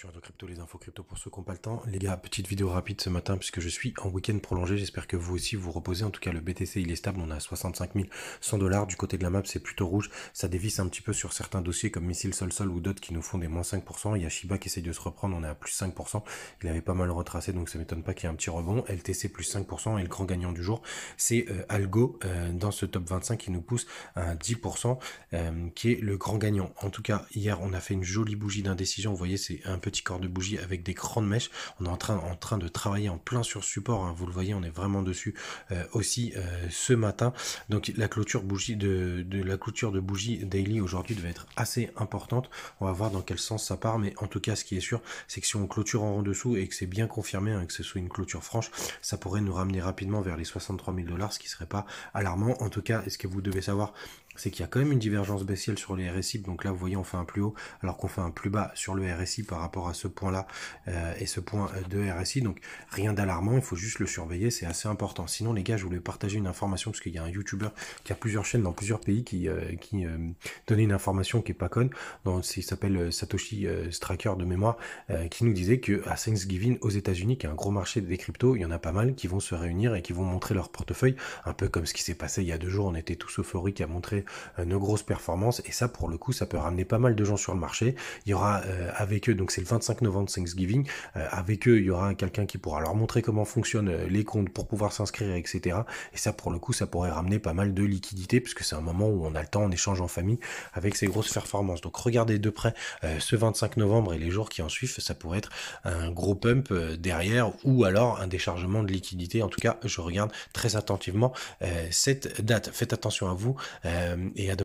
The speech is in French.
sur Crypto, les infos crypto pour ceux qui n'ont pas le temps. Les gars, petite vidéo rapide ce matin puisque je suis en week-end prolongé. J'espère que vous aussi vous reposez. En tout cas, le BTC il est stable. On a 65 100 dollars. Du côté de la map, c'est plutôt rouge. Ça dévisse un petit peu sur certains dossiers comme Missile Sol Sol ou d'autres qui nous font des moins 5%. Il y a Shiba qui essaye de se reprendre. On est à plus 5%. Il avait pas mal retracé donc ça m'étonne pas qu'il y ait un petit rebond. LTC plus 5% et le grand gagnant du jour, c'est euh, Algo euh, dans ce top 25 qui nous pousse à 10% euh, qui est le grand gagnant. En tout cas, hier, on a fait une jolie bougie d'indécision. Vous voyez, c'est un peu corps de bougie avec des crans de mèche. On est en train, en train de travailler en plein sur support. Hein, vous le voyez, on est vraiment dessus euh, aussi euh, ce matin. Donc la clôture bougie de, la clôture de bougie daily aujourd'hui devait être assez importante. On va voir dans quel sens ça part, mais en tout cas, ce qui est sûr, c'est que si on clôture en dessous et que c'est bien confirmé, hein, que ce soit une clôture franche, ça pourrait nous ramener rapidement vers les 63 mille dollars, ce qui serait pas alarmant. En tout cas, est-ce que vous devez savoir c'est qu'il y a quand même une divergence baissière sur les RSI. Donc là, vous voyez, on fait un plus haut alors qu'on fait un plus bas sur le RSI par rapport à ce point-là euh, et ce point euh, de RSI. Donc rien d'alarmant, il faut juste le surveiller, c'est assez important. Sinon, les gars, je voulais partager une information parce qu'il y a un YouTuber qui a plusieurs chaînes dans plusieurs pays qui, euh, qui donnait une information qui est pas conne. donc il s'appelle Satoshi Stracker de mémoire, qui nous disait que à Thanksgiving aux États-Unis, qui est un gros marché des cryptos, il y en a pas mal qui vont se réunir et qui vont montrer leur portefeuille, un peu comme ce qui s'est passé il y a deux jours. On était tous euphoriques à montrer euh, nos grosses performances. Et ça, pour le coup, ça peut ramener pas mal de gens sur le marché. Il y aura euh, avec eux, donc c'est le 25 novembre Thanksgiving, euh, avec eux, il y aura quelqu'un qui pourra leur montrer comment fonctionnent les comptes pour pouvoir s'inscrire, etc. Et ça, pour le coup, ça pourrait ramener pas mal de liquidités, puisque c'est un moment où on a le temps, en échange en famille avec ces grosses performances. Donc regardez de près ce 25 novembre et les jours qui en suivent, ça pourrait être un gros pump derrière ou alors un déchargement de liquidité. En tout cas, je regarde très attentivement cette date. Faites attention à vous et à